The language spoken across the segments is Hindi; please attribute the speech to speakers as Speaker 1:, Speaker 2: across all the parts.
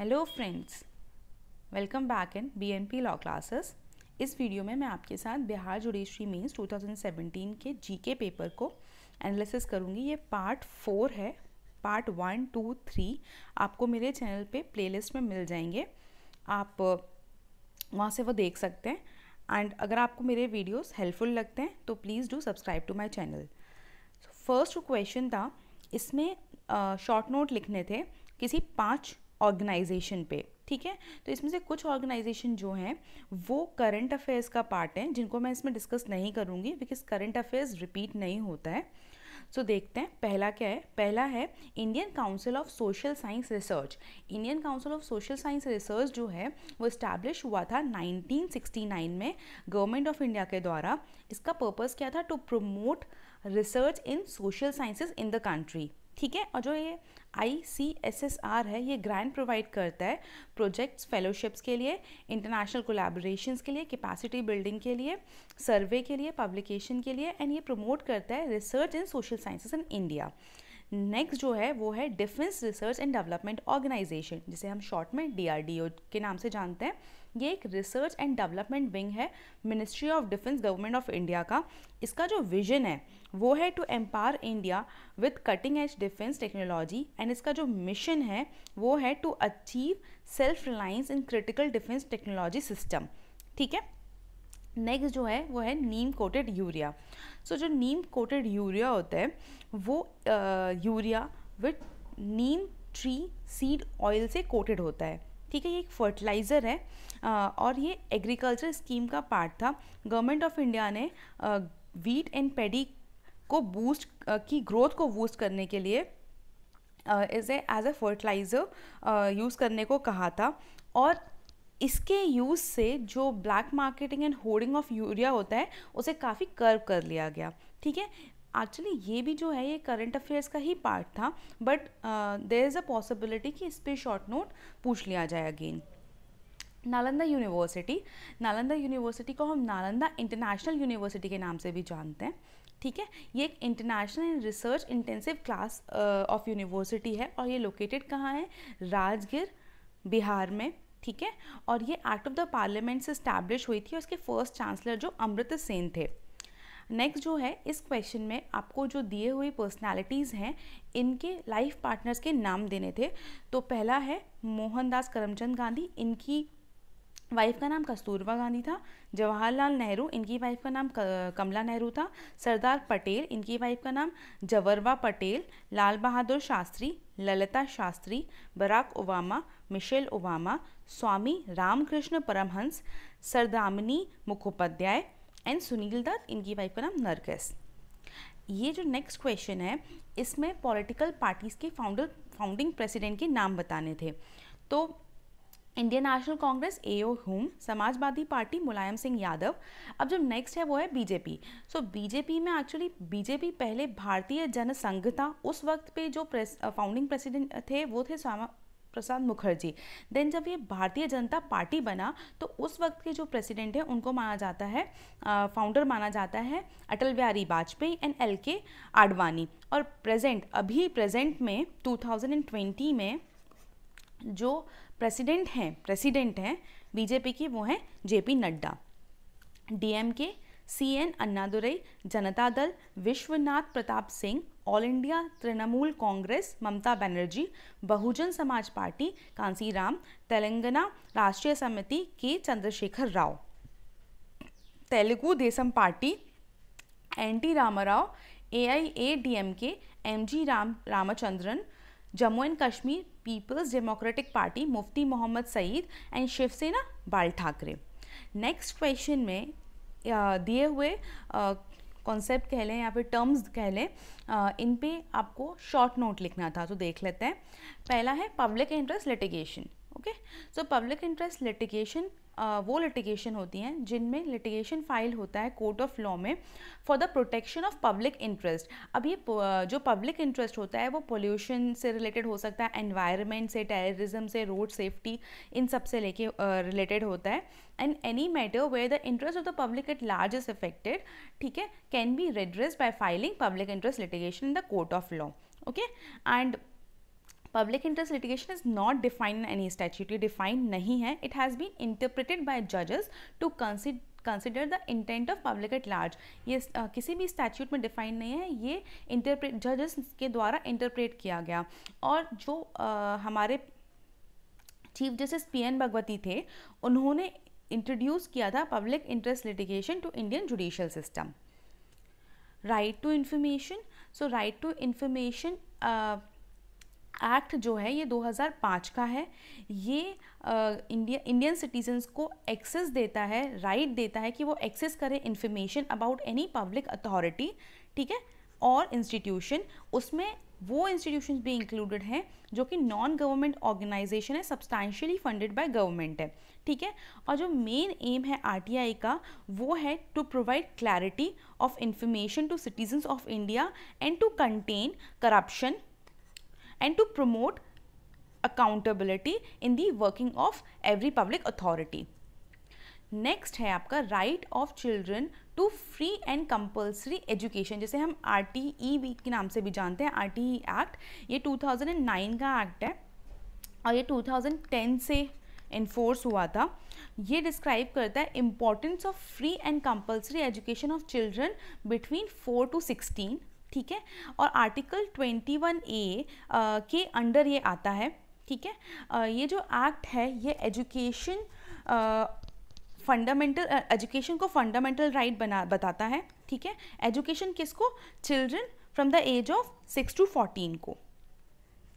Speaker 1: Hello friends welcome back in BNP law classes इस वीडियो में मैं आपके साथ बिहार जुडिशरी मीन्स 2017 के जीके पेपर को एनालिसिस करूंगी ये पार्ट फोर है पार्ट वन टू थ्री आपको मेरे चैनल पे प्लेलिस्ट में मिल जाएंगे आप वहाँ से वो देख सकते हैं एंड अगर आपको मेरे वीडियोस हेल्पफुल लगते हैं तो please do subscribe to my channel first question था इसमें शॉर्ट नोट लिखने थे किसी पांच ऑर्गेनाइजेशन पे ठीक है तो इसमें से कुछ ऑर्गेनाइजेशन जो हैं वो करंट अफेयर्स का पार्ट हैं जिनको मैं इसमें डिस्कस नहीं करूँगी बिकॉज करंट अफेयर्स रिपीट नहीं होता है सो so, देखते हैं पहला क्या है पहला है Indian council of social science research Indian council of social science research जो है वो इस्टेब्लिश हुआ था 1969 में गवर्नमेंट ऑफ इंडिया के द्वारा इसका पर्पज़ क्या था to promote research in social sciences in the country ठीक है और जो ये I C S S R है ये ग्रांट प्रोवाइड करता है प्रोजेक्ट्स फेलोशिप्स के लिए इंटरनेशनल कोलेबोरेशन के लिए कैपेसिटी बिल्डिंग के लिए सर्वे के लिए पब्लिकेशन के लिए एंड ये प्रमोट करता है research in social sciences in India next जो है वो है defence research and development organisation जिसे हम शॉर्ट में डी के नाम से जानते हैं ये एक रिसर्च एंड डेवलपमेंट विंग है ministry of defence government of India का इसका जो विजन है वो है to empower India with cutting edge defence technology and इसका जो मिशन है वो है to achieve self reliance in critical defence technology system ठीक है नेक्स्ट जो है वो है नीम कोटेड यूरिया सो जो नीम कोटेड यूरिया होता है वो urea with neem tree seed oil से कोटेड होता है ठीक है ये एक फर्टिलाइज़र है और ये एग्रीकल्चर स्कीम का पार्ट था गवर्नमेंट ऑफ इंडिया ने वीट एंड पेडी को बूस्ट की ग्रोथ को बूस्ट करने के लिए a as a fertiliser use करने को कहा था और इसके यूज़ से जो black marketing and hoarding of urea होता है उसे काफ़ी कर्व कर लिया गया ठीक है एक्चुअली ये भी जो है ये करंट अफेयर्स का ही पार्ट था but there is a possibility कि इस पर शॉर्ट नोट पूछ लिया जाए again Nalanda university Nalanda university को हम नालंदा इंटरनेशनल यूनिवर्सिटी के नाम से भी जानते हैं ठीक है ये एक international and research intensive class of university है और ये लोकेटेड कहाँ है राजगीर बिहार में ठीक है और ये एक्ट ऑफ द पार्लियामेंट से इस्टेब्लिश हुई थी उसके फर्स्ट चांसलर जो अमृत सेन थे नेक्स्ट जो है इस क्वेश्चन में आपको जो दिए हुए पर्सनालिटीज़ हैं इनके लाइफ पार्टनर्स के नाम देने थे तो पहला है मोहनदास करमचंद गांधी इनकी वाइफ का नाम कस्तूरबा गांधी था जवाहरलाल नेहरू इनकी वाइफ का नाम कमला नेहरू था सरदार पटेल इनकी वाइफ का नाम Jhaverba Patel Lal Bahadur Shastri Lalita Shastri Barack Obama Michelle Obama Swami Ramakrishna Paramhansa Saradamani Mukhopadhyay and Sunil Dutt इनकी वाइफ का नाम नरगस ये जो नेक्स्ट क्वेश्चन है इसमें पॉलिटिकल पार्टीज़ के फाउंडर फाउंडिंग प्रेसिडेंट के नाम बताने थे तो Indian national Congress A O Hume Samajwadi party Mulayam Singh Yadav अब जो नेक्स्ट है वो है बीजेपी सो so, बीजेपी में एक्चुअली बीजेपी पहले भारतीय जनसंघ था उस वक्त पे जो प्रेस फाउंडिंग प्रेसिडेंट थे वो थे प्रसाद मुखर्जी देन जब ये भारतीय जनता पार्टी बना तो उस वक्त के जो प्रेसिडेंट हैं उनको माना जाता है फाउंडर माना जाता है Atal Bihari Vajpayee and L K Advani और प्रेजेंट अभी प्रेजेंट में 2020 में जो प्रेसिडेंट हैं प्रेसिडेंट हैं बीजेपी की वो हैं जे पी नड्डा एम के C N Annadurai Janata Dal Vishwanath Pratap Singh all India Trinamool Congress Mamata Banerjee Bahujan Samaj party Kanshiram Telangana Rashtriya Samithi K Chandrashekar Rao Telugu Desam party N T Ramarao A I A D M K M G Ram Ramachandran Jammu and Kashmir people's democratic party Mufti Mohammad Sayeed and Shivsena Bal Thackeray next question में दिए हुए कॉन्सेप्ट कह लें या फिर टर्म्स कह लें इन पे आपको शॉर्ट नोट लिखना था तो देख लेते हैं पहला है public interest litigation okay so public interest litigation वो लिटिगेशन होती हैं जिनमें लिटिगेशन फाइल होता है कोर्ट ऑफ लॉ में for the protection of public interest अब ये जो पब्लिक इंटरेस्ट होता है वो पोल्यूशन से रिलेटेड हो सकता है एनवायरनमेंट से टेररिज्म से रोड सेफ्टी इन सब से लेके रिलेटेड होता है and any matter where the interest of the public at large is affected ठीक है can be redress by filing public interest litigation in the court of law okay and public interest litigation is not defined any statute defined ये नहीं है it has been interpreted by जजेस to consider the intent of public at large ये किसी भी स्टैच्यूट में डिफाइंड नहीं है ये इंटरप्रेट जजेस के द्वारा इंटरप्रेट किया गया और जो आ, हमारे chief justice P N Bhagwati थे उन्होंने इंट्रोड्यूस किया था public interest litigation to Indian judicial system right to information so right to information act जो है ये 2005 का है ये इंडिया इंडियन सिटीजन्स को एक्सेस देता है राइट right देता है कि वो एक्सेस करें information about any public authority ठीक है और इंस्टीट्यूशन उसमें वो इंस्टीट्यूशन भी इंक्लूडेड हैं जो कि नॉन गवर्नमेंट ऑर्गेनाइजेशन है सब्सटैंशियली फंडेड बाय गवर्नमेंट है ठीक है और जो मेन एम है आरटीआई का वो है to provide clarity of information to citizens of India and to contain corruption and to promote accountability in the working of every public authority. Next है आपका right of children to free and compulsory education जैसे हम आर टी ई के नाम से भी जानते हैं आर टी ई एक्ट ये 2009 का एक्ट है और ये 2010 से इन्फोर्स हुआ था ये डिस्क्राइब करता है importance of free and compulsory education of children between four to sixteen ठीक है और आर्टिकल 21 ए के अंडर ये आता है ठीक है ये जो एक्ट है ये एजुकेशन फंडामेंटल एजुकेशन को फंडामेंटल राइट right बना बताता है ठीक है एजुकेशन किसको children from the age of six to fourteen को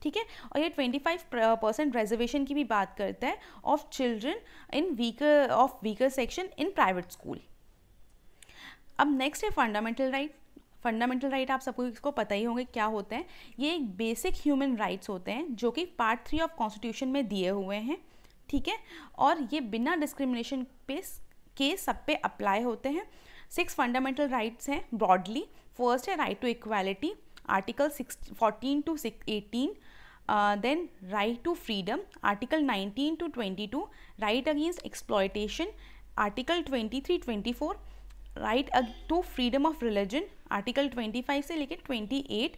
Speaker 1: ठीक है और ये 25 परसेंट रिजर्वेशन की भी बात करता है of children in weaker of weaker section in private school अब नेक्स्ट है फंडामेंटल राइट फंडामेंटल राइट आप सबको इसको पता ही होंगे क्या होते हैं ये एक बेसिक ह्यूमन राइट्स होते हैं जो कि पार्ट थ्री ऑफ कॉन्स्टिट्यूशन में दिए हुए हैं ठीक है और ये बिना डिस्क्रिमिनेशन पे के सब पे अप्लाई होते हैं सिक्स फंडामेंटल राइट्स हैं ब्रॉडली फर्स्ट है right to equality article six fourteen to six eighteen then right to freedom article nineteen to twenty two right against exploitation article twenty three twenty four right to freedom of religion article 25 से लेकर 28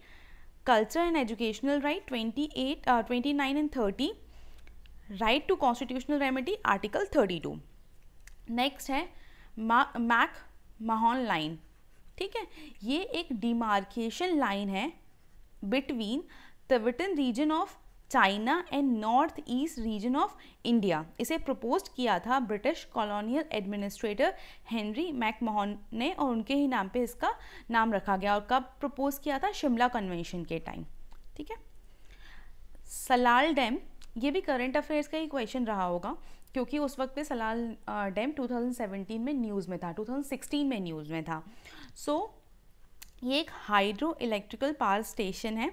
Speaker 1: culture and educational right 28 nine and 30 right to constitutional remedy article 32 next है मैक माहौन लाइन ठीक है ये एक डिमार्केशन लाइन है between Tibetan region of China and north east region of India इसे प्रपोज किया था British colonial administrator Henry McMahon ने और उनके ही नाम पे इसका नाम रखा गया और कब प्रपोज किया था शिमला कन्वेंशन के टाइम ठीक है सलाल डैम ये भी करंट अफेयर्स का ही क्वेश्चन रहा होगा क्योंकि उस वक्त पे सलाल डैम 2017 में न्यूज़ में था 2016 में न्यूज़ में था सो so, ये एक हाइड्रो इलेक्ट्रिकल पावर स्टेशन है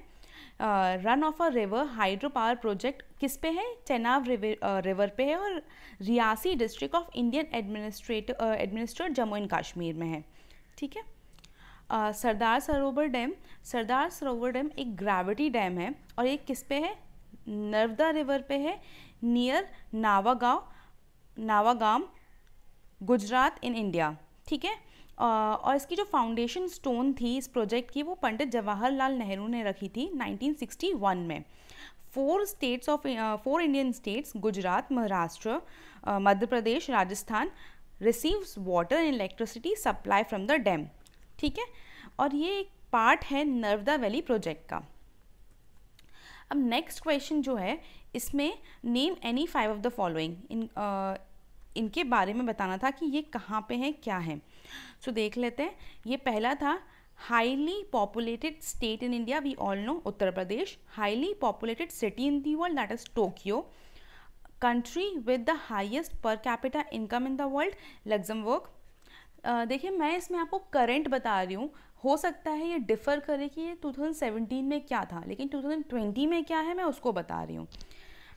Speaker 1: run of a river hydro power project किस पे है चेनाब रिवर रिवर पे है और Reasi district of Indian administrate administrate Jammu and Kashmir में है ठीक है सरदार सरोवर डैम सरदार सरोवर डैम एक ग्रेविटी डैम है और ये किस पे है नर्मदा रिवर पे है near Navagaon Navagam Gujarat in India ठीक है और इसकी जो फाउंडेशन स्टोन थी इस प्रोजेक्ट की वो पंडित जवाहरलाल नेहरू ने रखी थी 1961 में four states of four Indian states Gujarat Maharashtra Madhya Pradesh Rajasthan receives water and electricity supply from the dam ठीक है और ये एक पार्ट है नर्मदा वैली प्रोजेक्ट का अब नेक्स्ट क्वेश्चन जो है इसमें name any five of the following इन इनके बारे में बताना था कि ये कहाँ पे हैं क्या है सो so, देख लेते हैं ये पहला था highly populated state in India we all know Uttar Pradesh highly populated city in the world that is Tokyo country with the highest per capita income in the world Luxembourg देखिए मैं इसमें आपको करेंट बता रही हूँ हो सकता है ये डिफ़र करे कि ये 2017 में क्या था लेकिन 2020 में क्या है मैं उसको बता रही हूँ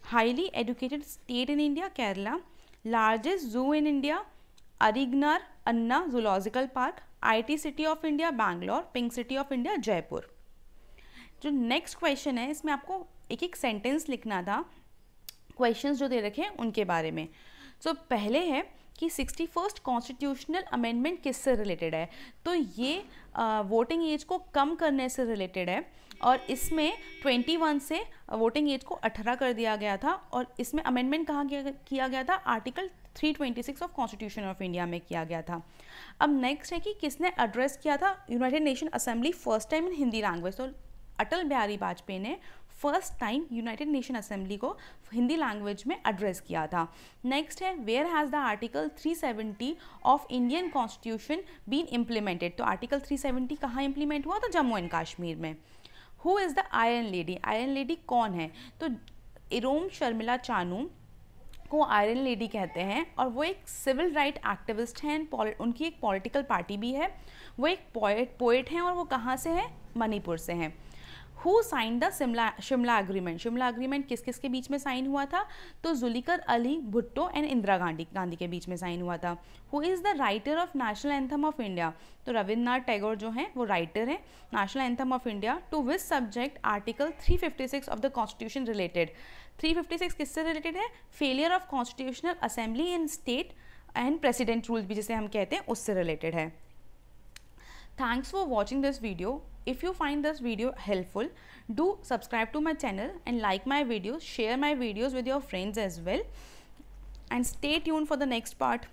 Speaker 1: highly educated state in India Kerala largest zoo in India Arignar Anna Zoological park IT city of India Bangalore pink city of India Jaipur जो नेक्स्ट क्वेश्चन है इसमें आपको एक एक सेंटेंस लिखना था क्वेश्चन जो दे रखे हैं उनके बारे में सो तो so, पहले है कि सिक्सटी फर्स्ट कॉन्स्टिट्यूशनल अमेंडमेंट किससे रिलेटेड है तो ये वोटिंग एज को कम करने से रिलेटेड है और इसमें 21 से वोटिंग एज को 18 कर दिया गया था और इसमें अमेंडमेंट कहाँ किया गया था article 326 of constitution of India में किया गया था अब नेक्स्ट है कि किसने एड्रेस किया था united nation assembly first time in Hindi language तो अटल बिहारी वाजपेयी ने first time united nation assembly को हिंदी लैंग्वेज में एड्रेस किया था नेक्स्ट है where has the article 370 of Indian constitution been implemented तो आर्टिकल 370 सेवेंटी कहाँ इम्प्लीमेंट हुआ था जम्मू एंड कश्मीर में who is the iron lady iron lady कौन है तो इरोम शर्मिला चानू को आयरन लेडी कहते हैं और वो एक सिविल राइट एक्टिविस्ट हैं उनकी एक पॉलिटिकल पार्टी भी है वो एक पोएट पोएट हैं और वो कहाँ से हैं मणिपुर से हैं who sign the Shimla Shimla agreement Shimla agreement किस किस के बीच में साइन हुआ था तो जुलिकर अली भुट्टो एंड इंदिरा गांधी गांधी के बीच में साइन हुआ था who is the writer of national anthem of India तो रविन्द्रनाथ टैगोर जो हैं वो राइटर हैं national anthem of India to which subject article 356 of the constitution related 356 किससे रिलेटेड है failure of constitutional assembly in state and president rule भी जिसे हम कहते हैं उससे रिलेटेड है thanks for watching this video If you find this video helpful, do subscribe to my channel and like my videos, share my videos with your friends as well and stay tuned for the next part.